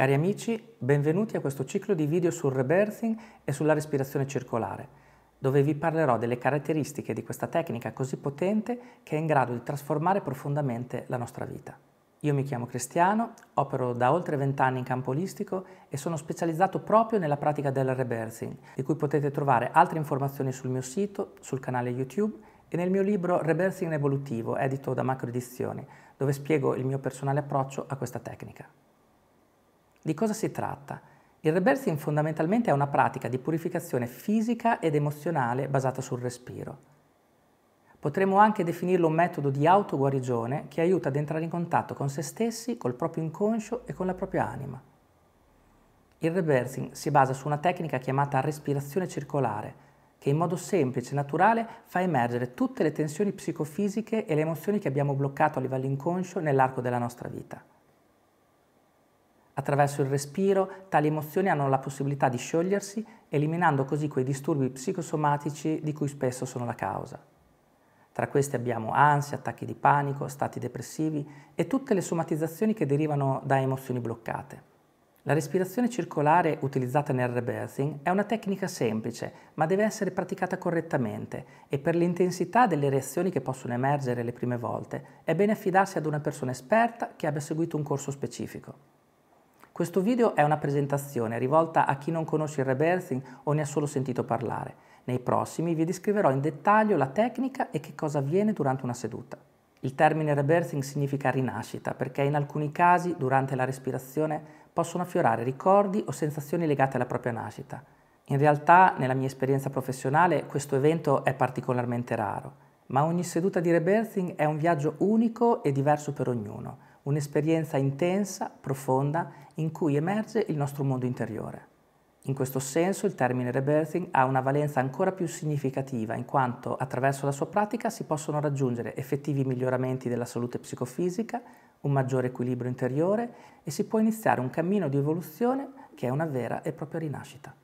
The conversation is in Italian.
Cari amici, benvenuti a questo ciclo di video sul rebirthing e sulla respirazione circolare, dove vi parlerò delle caratteristiche di questa tecnica così potente che è in grado di trasformare profondamente la nostra vita. Io mi chiamo Cristiano, opero da oltre vent'anni in campo olistico e sono specializzato proprio nella pratica del rebirthing, di cui potete trovare altre informazioni sul mio sito, sul canale YouTube e nel mio libro Rebirthing Evolutivo, edito da Macro Edizioni, dove spiego il mio personale approccio a questa tecnica. Di cosa si tratta? Il rebirthing fondamentalmente è una pratica di purificazione fisica ed emozionale basata sul respiro. Potremmo anche definirlo un metodo di autoguarigione che aiuta ad entrare in contatto con se stessi, col proprio inconscio e con la propria anima. Il rebirthing si basa su una tecnica chiamata respirazione circolare, che in modo semplice e naturale fa emergere tutte le tensioni psicofisiche e le emozioni che abbiamo bloccato a livello inconscio nell'arco della nostra vita. Attraverso il respiro tali emozioni hanno la possibilità di sciogliersi, eliminando così quei disturbi psicosomatici di cui spesso sono la causa. Tra questi abbiamo ansia, attacchi di panico, stati depressivi e tutte le somatizzazioni che derivano da emozioni bloccate. La respirazione circolare utilizzata nel rebirthing è una tecnica semplice, ma deve essere praticata correttamente e per l'intensità delle reazioni che possono emergere le prime volte è bene affidarsi ad una persona esperta che abbia seguito un corso specifico. Questo video è una presentazione rivolta a chi non conosce il rebirthing o ne ha solo sentito parlare. Nei prossimi vi descriverò in dettaglio la tecnica e che cosa avviene durante una seduta. Il termine rebirthing significa rinascita perché in alcuni casi durante la respirazione possono affiorare ricordi o sensazioni legate alla propria nascita. In realtà nella mia esperienza professionale questo evento è particolarmente raro, ma ogni seduta di rebirthing è un viaggio unico e diverso per ognuno un'esperienza intensa, profonda, in cui emerge il nostro mondo interiore. In questo senso il termine rebirthing ha una valenza ancora più significativa in quanto attraverso la sua pratica si possono raggiungere effettivi miglioramenti della salute psicofisica, un maggiore equilibrio interiore e si può iniziare un cammino di evoluzione che è una vera e propria rinascita.